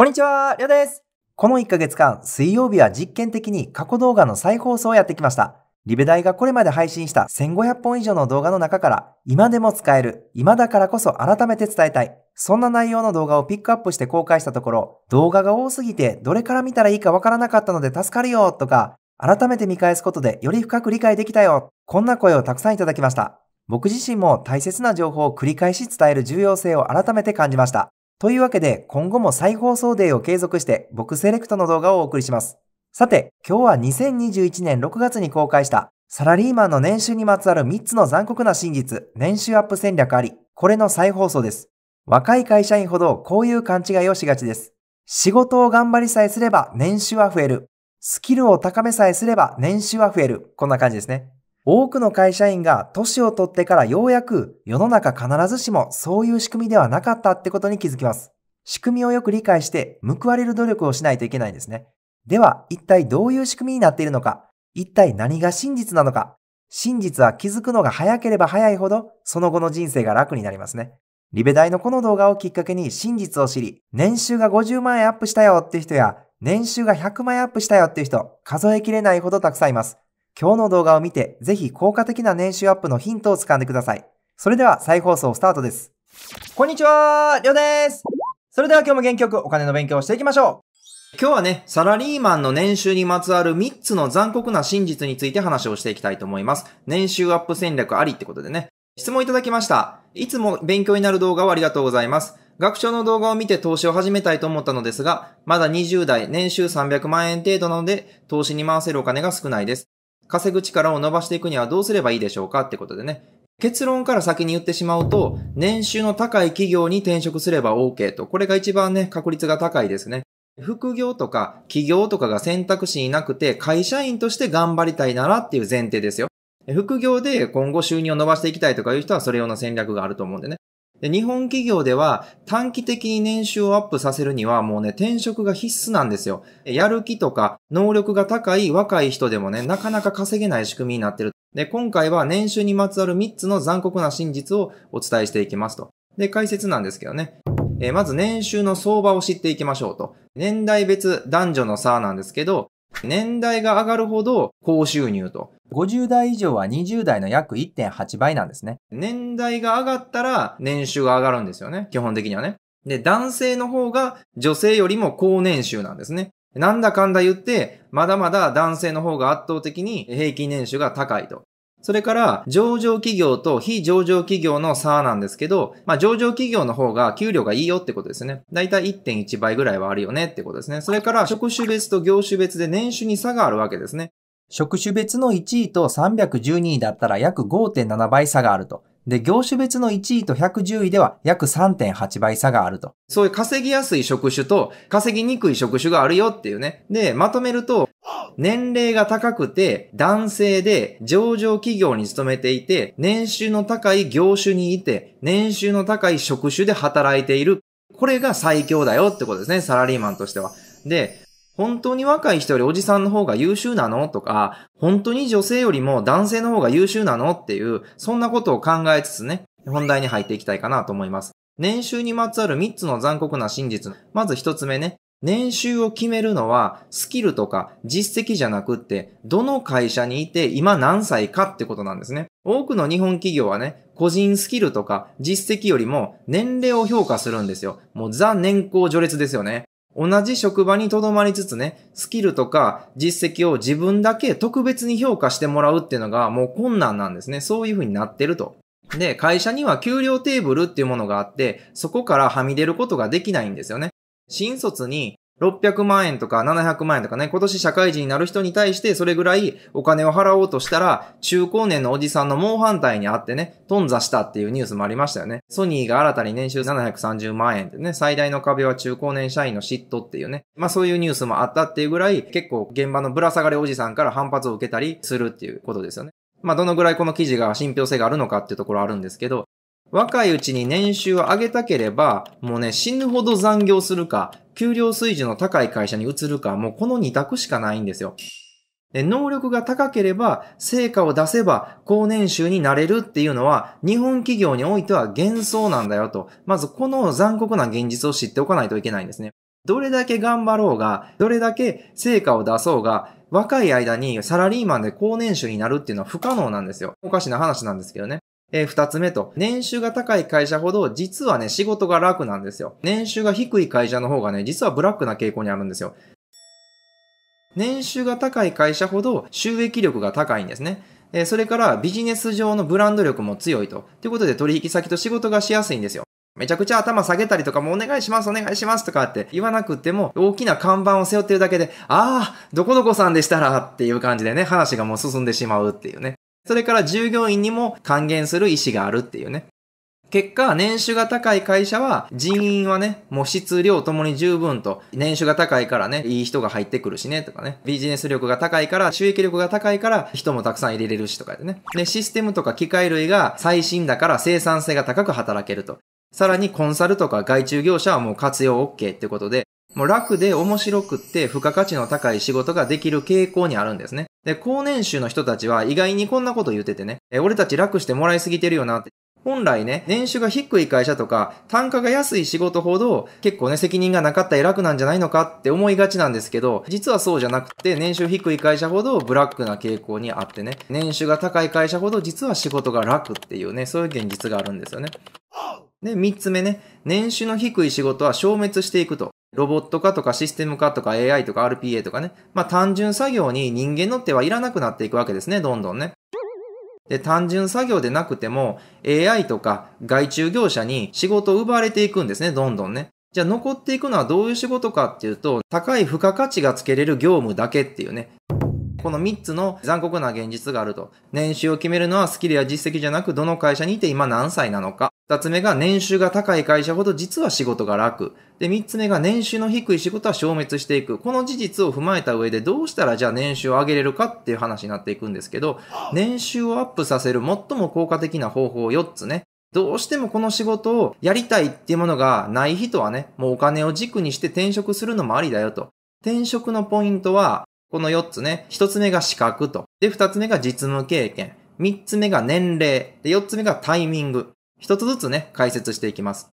こんにちは、りょうです。この1ヶ月間、水曜日は実験的に過去動画の再放送をやってきました。リベ大がこれまで配信した1500本以上の動画の中から、今でも使える、今だからこそ改めて伝えたい。そんな内容の動画をピックアップして公開したところ、動画が多すぎてどれから見たらいいかわからなかったので助かるよとか、改めて見返すことでより深く理解できたよ。こんな声をたくさんいただきました。僕自身も大切な情報を繰り返し伝える重要性を改めて感じました。というわけで、今後も再放送デーを継続して、僕セレクトの動画をお送りします。さて、今日は2021年6月に公開した、サラリーマンの年収にまつわる3つの残酷な真実、年収アップ戦略あり、これの再放送です。若い会社員ほどこういう勘違いをしがちです。仕事を頑張りさえすれば年収は増える。スキルを高めさえすれば年収は増える。こんな感じですね。多くの会社員が年を取ってからようやく世の中必ずしもそういう仕組みではなかったってことに気づきます。仕組みをよく理解して報われる努力をしないといけないんですね。では、一体どういう仕組みになっているのか、一体何が真実なのか、真実は気づくのが早ければ早いほど、その後の人生が楽になりますね。リベ大のこの動画をきっかけに真実を知り、年収が50万円アップしたよっていう人や、年収が100万円アップしたよっていう人、数えきれないほどたくさんいます。今日の動画を見て、ぜひ効果的な年収アップのヒントを掴んでください。それでは再放送スタートです。こんにちはりょうですそれでは今日も元気よくお金の勉強をしていきましょう今日はね、サラリーマンの年収にまつわる3つの残酷な真実について話をしていきたいと思います。年収アップ戦略ありってことでね。質問いただきました。いつも勉強になる動画をありがとうございます。学長の動画を見て投資を始めたいと思ったのですが、まだ20代、年収300万円程度なので、投資に回せるお金が少ないです。稼ぐ力を伸ばしていくにはどうすればいいでしょうかってことでね。結論から先に言ってしまうと、年収の高い企業に転職すれば OK と、これが一番ね、確率が高いですね。副業とか起業とかが選択肢になくて、会社員として頑張りたいならっていう前提ですよ。副業で今後収入を伸ばしていきたいとかいう人はそれ用の戦略があると思うんでね。で、日本企業では短期的に年収をアップさせるにはもうね、転職が必須なんですよ。やる気とか能力が高い若い人でもね、なかなか稼げない仕組みになってる。で、今回は年収にまつわる3つの残酷な真実をお伝えしていきますと。で、解説なんですけどね。えー、まず年収の相場を知っていきましょうと。年代別男女の差なんですけど、年代が上がるほど高収入と。50代以上は20代の約1.8倍なんですね。年代が上がったら年収が上がるんですよね。基本的にはね。で、男性の方が女性よりも高年収なんですね。なんだかんだ言って、まだまだ男性の方が圧倒的に平均年収が高いと。それから、上場企業と非上場企業の差なんですけど、まあ上場企業の方が給料がいいよってことですね。だいたい1.1倍ぐらいはあるよねってことですね。それから、職種別と業種別で年収に差があるわけですね。職種別の1位と312位だったら約5.7倍差があると。で、業種別の1位と110位では約3.8倍差があると。そういう稼ぎやすい職種と稼ぎにくい職種があるよっていうね。で、まとめると、年齢が高くて男性で上場企業に勤めていて、年収の高い業種にいて、年収の高い職種で働いている。これが最強だよってことですね、サラリーマンとしては。で、本当に若い人よりおじさんの方が優秀なのとか、本当に女性よりも男性の方が優秀なのっていう、そんなことを考えつつね、本題に入っていきたいかなと思います。年収にまつわる3つの残酷な真実。まず1つ目ね。年収を決めるのはスキルとか実績じゃなくって、どの会社にいて今何歳かってことなんですね。多くの日本企業はね、個人スキルとか実績よりも年齢を評価するんですよ。もうザ年功序列ですよね。同じ職場に留まりつつね、スキルとか実績を自分だけ特別に評価してもらうっていうのがもう困難なんですね。そういう風になってると。で、会社には給料テーブルっていうものがあって、そこからはみ出ることができないんですよね。新卒に600万円とか700万円とかね、今年社会人になる人に対してそれぐらいお金を払おうとしたら、中高年のおじさんの猛反対にあってね、頓挫したっていうニュースもありましたよね。ソニーが新たに年収730万円ってね、最大の壁は中高年社員の嫉妬っていうね、まあそういうニュースもあったっていうぐらい、結構現場のぶら下がりおじさんから反発を受けたりするっていうことですよね。まあどのぐらいこの記事が信憑性があるのかっていうところあるんですけど、若いうちに年収を上げたければ、もうね、死ぬほど残業するか、給料水準の高い会社に移るか、もうこの2択しかないんですよ。で能力が高ければ、成果を出せば、高年収になれるっていうのは、日本企業においては幻想なんだよと。まずこの残酷な現実を知っておかないといけないんですね。どれだけ頑張ろうが、どれだけ成果を出そうが、若い間にサラリーマンで高年収になるっていうのは不可能なんですよ。おかしな話なんですけどね。えー、二つ目と、年収が高い会社ほど、実はね、仕事が楽なんですよ。年収が低い会社の方がね、実はブラックな傾向にあるんですよ。年収が高い会社ほど収益力が高いんですね。えー、それからビジネス上のブランド力も強いと。ということで取引先と仕事がしやすいんですよ。めちゃくちゃ頭下げたりとかもお願いしますお願いしますとかって言わなくても大きな看板を背負ってるだけで、ああ、どこどこさんでしたらっていう感じでね、話がもう進んでしまうっていうね。それから従業員にも還元する意思があるっていうね。結果、年収が高い会社は人員はね、もう質量ともに十分と、年収が高いからね、いい人が入ってくるしね、とかね、ビジネス力が高いから、収益力が高いから人もたくさん入れれるしとかでね。で、システムとか機械類が最新だから生産性が高く働けると。さらにコンサルとか外注業者はもう活用 OK ってことで、もう楽で面白くって付加価値の高い仕事ができる傾向にあるんですね。で、高年収の人たちは意外にこんなこと言っててね、え俺たち楽してもらいすぎてるよなって。本来ね、年収が低い会社とか、単価が安い仕事ほど、結構ね、責任がなかったら楽なんじゃないのかって思いがちなんですけど、実はそうじゃなくて、年収低い会社ほどブラックな傾向にあってね、年収が高い会社ほど実は仕事が楽っていうね、そういう現実があるんですよね。で、三つ目ね、年収の低い仕事は消滅していくと。ロボット化とかシステム化とか AI とか RPA とかね。まあ単純作業に人間の手はいらなくなっていくわけですね、どんどんね。で、単純作業でなくても AI とか外注業者に仕事を奪われていくんですね、どんどんね。じゃあ残っていくのはどういう仕事かっていうと、高い付加価値がつけれる業務だけっていうね。この3つの残酷な現実があると。年収を決めるのはスキルや実績じゃなく、どの会社にいて今何歳なのか。2つ目が年収が高い会社ほど実は仕事が楽。で、3つ目が年収の低い仕事は消滅していく。この事実を踏まえた上でどうしたらじゃあ年収を上げれるかっていう話になっていくんですけど、年収をアップさせる最も効果的な方法4つね。どうしてもこの仕事をやりたいっていうものがない人はね、もうお金を軸にして転職するのもありだよと。転職のポイントはこの四つね。一つ目が資格と。で、二つ目が実務経験。三つ目が年齢。で、四つ目がタイミング。一つずつね、解説していきます。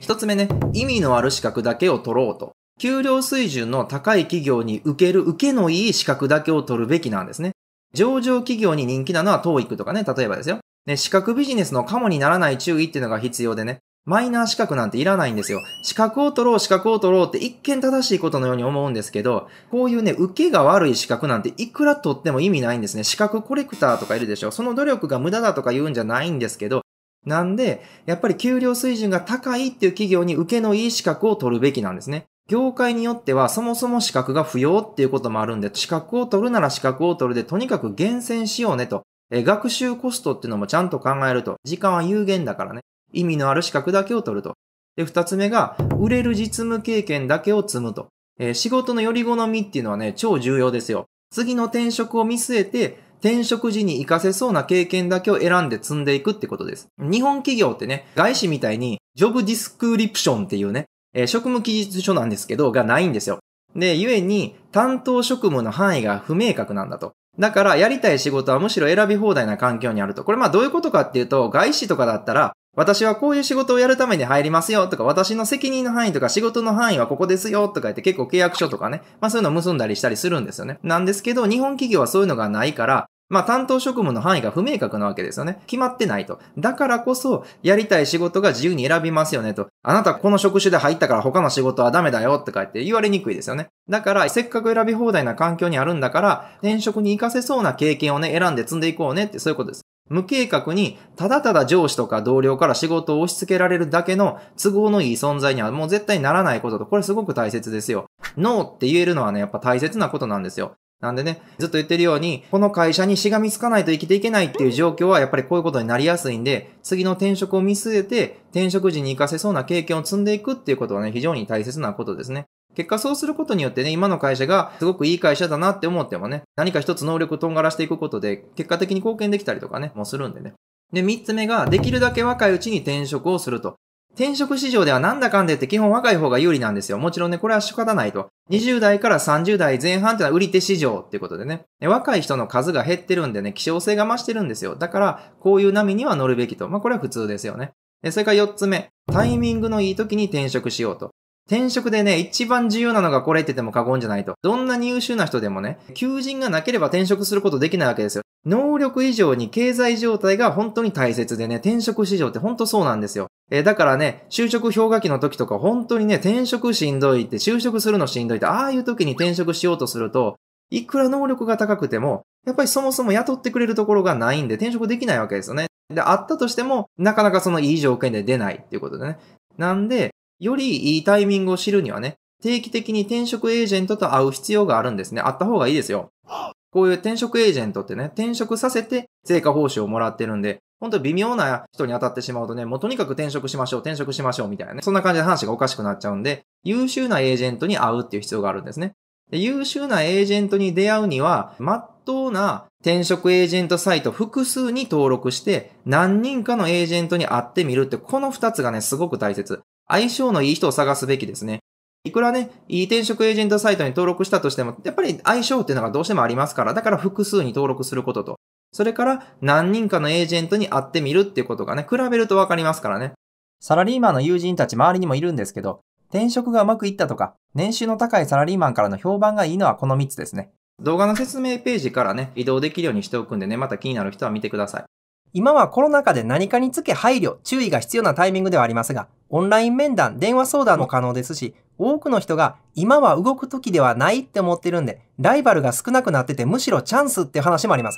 一つ目ね、意味のある資格だけを取ろうと。給料水準の高い企業に受ける受けのいい資格だけを取るべきなんですね。上場企業に人気なのは TOEIC とかね、例えばですよ。ね、資格ビジネスのカモにならない注意っていうのが必要でね、マイナー資格なんていらないんですよ。資格を取ろう、資格を取ろうって一見正しいことのように思うんですけど、こういうね、受けが悪い資格なんていくら取っても意味ないんですね。資格コレクターとかいるでしょ。その努力が無駄だとか言うんじゃないんですけど、なんで、やっぱり給料水準が高いっていう企業に受けのいい資格を取るべきなんですね。業界によってはそもそも資格が不要っていうこともあるんで、資格を取るなら資格を取るで、とにかく厳選しようねと。え、学習コストっていうのもちゃんと考えると。時間は有限だからね。意味のある資格だけを取ると。で、二つ目が、売れる実務経験だけを積むと。えー、仕事のより好みっていうのはね、超重要ですよ。次の転職を見据えて、転職時に活かせそうな経験だけを選んで積んでいくってことです。日本企業ってね、外資みたいに、ジョブディスクリプションっていうね、えー、職務記述書なんですけど、がないんですよ。で、ゆえに、担当職務の範囲が不明確なんだと。だから、やりたい仕事はむしろ選び放題な環境にあると。これまあどういうことかっていうと、外資とかだったら、私はこういう仕事をやるために入りますよとか、私の責任の範囲とか仕事の範囲はここですよとか言って結構契約書とかね、まあそういうのを結んだりしたりするんですよね。なんですけど、日本企業はそういうのがないから、まあ担当職務の範囲が不明確なわけですよね。決まってないと。だからこそ、やりたい仕事が自由に選びますよねと。あなたこの職種で入ったから他の仕事はダメだよとか言って言われにくいですよね。だから、せっかく選び放題な環境にあるんだから、転職に活かせそうな経験をね、選んで積んでいこうねってそういうことです。無計画に、ただただ上司とか同僚から仕事を押し付けられるだけの都合のいい存在にはもう絶対ならないことと、これすごく大切ですよ。ノーって言えるのはね、やっぱ大切なことなんですよ。なんでね、ずっと言ってるように、この会社にしがみつかないと生きていけないっていう状況はやっぱりこういうことになりやすいんで、次の転職を見据えて、転職時に活かせそうな経験を積んでいくっていうことはね、非常に大切なことですね。結果そうすることによってね、今の会社がすごくいい会社だなって思ってもね、何か一つ能力をとんがらしていくことで、結果的に貢献できたりとかね、もするんでね。で、三つ目が、できるだけ若いうちに転職をすると。転職市場ではなんだかんでって基本若い方が有利なんですよ。もちろんね、これは仕方ないと。20代から30代前半ってのは売り手市場っていうことでね。若い人の数が減ってるんでね、希少性が増してるんですよ。だから、こういう波には乗るべきと。まあ、これは普通ですよね。それから四つ目。タイミングのいい時に転職しようと。転職でね、一番重要なのがこれって言っても過言じゃないと。どんな優秀な人でもね、求人がなければ転職することできないわけですよ。能力以上に経済状態が本当に大切でね、転職市場って本当そうなんですよ。えー、だからね、就職氷河期の時とか本当にね、転職しんどいって、就職するのしんどいって、ああいう時に転職しようとすると、いくら能力が高くても、やっぱりそもそも雇ってくれるところがないんで転職できないわけですよね。で、あったとしても、なかなかそのいい条件で出ないっていうことでね。なんで、よりいいタイミングを知るにはね、定期的に転職エージェントと会う必要があるんですね。あった方がいいですよ。こういう転職エージェントってね、転職させて成果報酬をもらってるんで、ほんと微妙な人に当たってしまうとね、もうとにかく転職しましょう、転職しましょうみたいなね、そんな感じで話がおかしくなっちゃうんで、優秀なエージェントに会うっていう必要があるんですね。で優秀なエージェントに出会うには、まっとうな転職エージェントサイト複数に登録して、何人かのエージェントに会ってみるって、この二つがね、すごく大切。相性のいい人を探すべきですね。いくらね、いい転職エージェントサイトに登録したとしても、やっぱり相性っていうのがどうしてもありますから、だから複数に登録することと、それから何人かのエージェントに会ってみるっていうことがね、比べるとわかりますからね。サラリーマンの友人たち周りにもいるんですけど、転職がうまくいったとか、年収の高いサラリーマンからの評判がいいのはこの3つですね。動画の説明ページからね、移動できるようにしておくんでね、また気になる人は見てください。今はコロナ禍で何かにつけ配慮、注意が必要なタイミングではありますが、オンライン面談、電話相談も可能ですし、多くの人が今は動く時ではないって思ってるんで、ライバルが少なくなっててむしろチャンスって話もあります。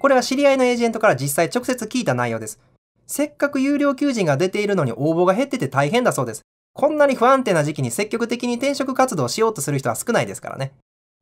これは知り合いのエージェントから実際直接聞いた内容です。せっかく有料求人が出ているのに応募が減ってて大変だそうです。こんなに不安定な時期に積極的に転職活動しようとする人は少ないですからね。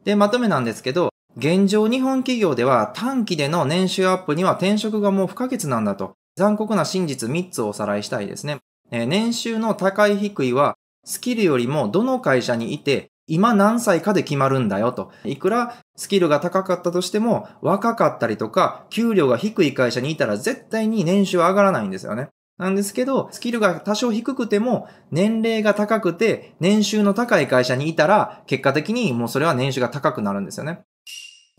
で、まとめなんですけど、現状日本企業では短期での年収アップには転職がもう不可欠なんだと、残酷な真実3つをおさらいしたいですね。え年収の高い低いは、スキルよりもどの会社にいて、今何歳かで決まるんだよと。いくらスキルが高かったとしても、若かったりとか、給料が低い会社にいたら絶対に年収は上がらないんですよね。なんですけど、スキルが多少低くても、年齢が高くて、年収の高い会社にいたら、結果的にもうそれは年収が高くなるんですよね。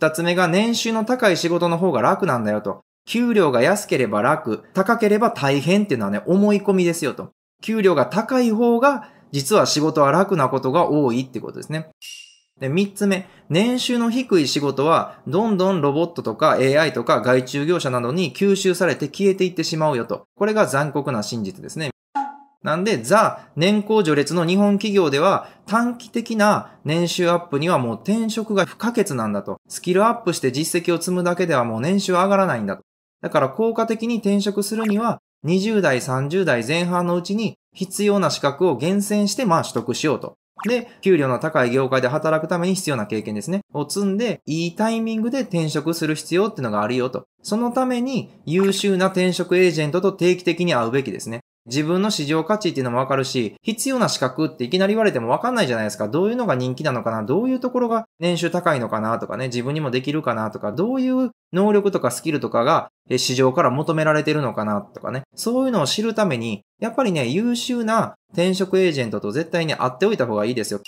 二つ目が年収の高い仕事の方が楽なんだよと。給料が安ければ楽、高ければ大変っていうのはね、思い込みですよと。給料が高い方が、実は仕事は楽なことが多いってことですね。で、三つ目、年収の低い仕事は、どんどんロボットとか AI とか外注業者などに吸収されて消えていってしまうよと。これが残酷な真実ですね。なんで、ザ、年功序列の日本企業では短期的な年収アップにはもう転職が不可欠なんだと。スキルアップして実績を積むだけではもう年収上がらないんだと。だから効果的に転職するには、20代、30代前半のうちに必要な資格を厳選してまあ取得しようと。で、給料の高い業界で働くために必要な経験ですね。を積んで、いいタイミングで転職する必要っていうのがあるよと。そのために優秀な転職エージェントと定期的に会うべきですね。自分の市場価値っていうのもわかるし、必要な資格っていきなり言われてもわかんないじゃないですか。どういうのが人気なのかな、どういうところが年収高いのかなとかね、自分にもできるかなとか、どういう能力とかスキルとかが市場から求められてるのかなとかね、そういうのを知るために、やっぱりね、優秀な転職エージェントと絶対に会っておいた方がいいですよ。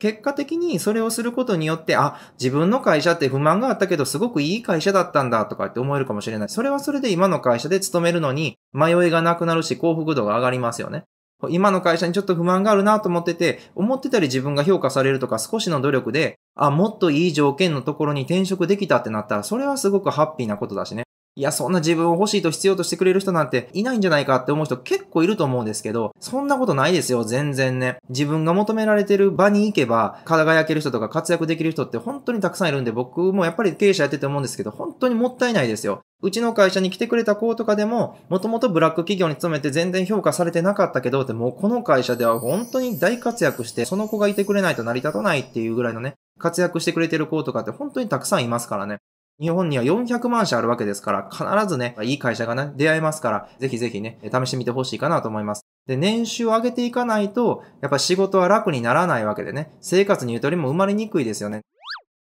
結果的にそれをすることによって、あ、自分の会社って不満があったけど、すごくいい会社だったんだとかって思えるかもしれない。それはそれで今の会社で勤めるのに迷いがなくなるし幸福度が上がりますよね。今の会社にちょっと不満があるなと思ってて、思ってたり自分が評価されるとか少しの努力で、あ、もっといい条件のところに転職できたってなったら、それはすごくハッピーなことだしね。いや、そんな自分を欲しいと必要としてくれる人なんていないんじゃないかって思う人結構いると思うんですけど、そんなことないですよ、全然ね。自分が求められてる場に行けば、輝ける人とか活躍できる人って本当にたくさんいるんで、僕もやっぱり経営者やってて思うんですけど、本当にもったいないですよ。うちの会社に来てくれた子とかでも、もともとブラック企業に勤めて全然評価されてなかったけど、でもこの会社では本当に大活躍して、その子がいてくれないと成り立たないっていうぐらいのね、活躍してくれてる子とかって本当にたくさんいますからね。日本には400万社あるわけですから、必ずね、いい会社がね、出会えますから、ぜひぜひね、試してみてほしいかなと思います。で、年収を上げていかないと、やっぱ仕事は楽にならないわけでね、生活にゆとりも生まれにくいですよね。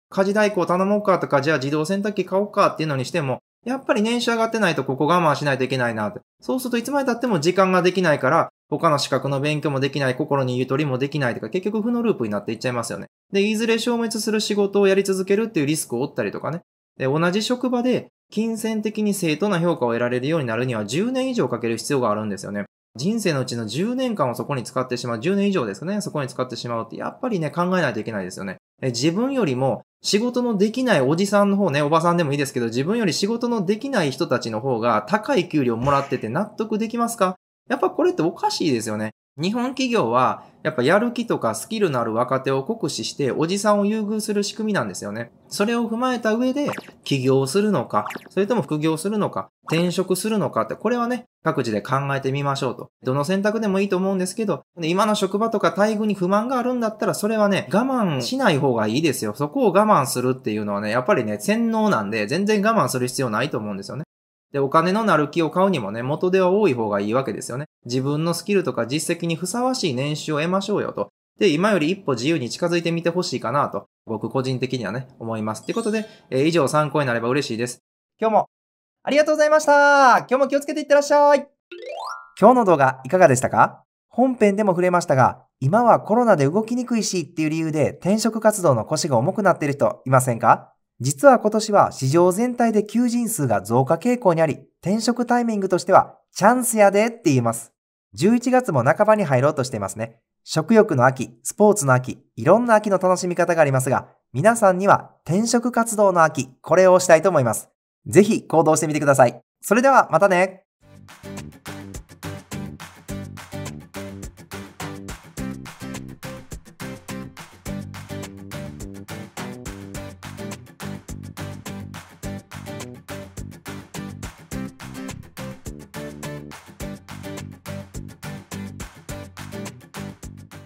家事代行頼もうかとか、じゃあ自動洗濯機買おうかっていうのにしても、やっぱり年収上がってないとここ我慢しないといけないなって。そうするといつまで経っても時間ができないから、他の資格の勉強もできない、心にゆとりもできないとか、結局負のループになっていっちゃいますよね。で、いずれ消滅する仕事をやり続けるっていうリスクを負ったりとかね、で、同じ職場で金銭的に正当な評価を得られるようになるには10年以上かける必要があるんですよね。人生のうちの10年間をそこに使ってしまう、10年以上ですかね、そこに使ってしまうって、やっぱりね、考えないといけないですよね。自分よりも仕事のできないおじさんの方ね、おばさんでもいいですけど、自分より仕事のできない人たちの方が高い給料もらってて納得できますかやっぱこれっておかしいですよね。日本企業は、やっぱやる気とかスキルのある若手を酷使して、おじさんを優遇する仕組みなんですよね。それを踏まえた上で、起業するのか、それとも副業するのか、転職するのかって、これはね、各自で考えてみましょうと。どの選択でもいいと思うんですけど、今の職場とか待遇に不満があるんだったら、それはね、我慢しない方がいいですよ。そこを我慢するっていうのはね、やっぱりね、洗脳なんで、全然我慢する必要ないと思うんですよね。で、お金のなる木を買うにもね、元手は多い方がいいわけですよね。自分のスキルとか実績にふさわしい年収を得ましょうよと。で、今より一歩自由に近づいてみてほしいかなと、僕個人的にはね、思います。ってことで、えー、以上参考になれば嬉しいです。今日もありがとうございました今日も気をつけていってらっしゃい今日の動画いかがでしたか本編でも触れましたが、今はコロナで動きにくいしっていう理由で転職活動の腰が重くなっている人いませんか実は今年は市場全体で求人数が増加傾向にあり、転職タイミングとしてはチャンスやでって言います。11月も半ばに入ろうとしていますね。食欲の秋、スポーツの秋、いろんな秋の楽しみ方がありますが、皆さんには転職活動の秋、これをしたいと思います。ぜひ行動してみてください。それではまたね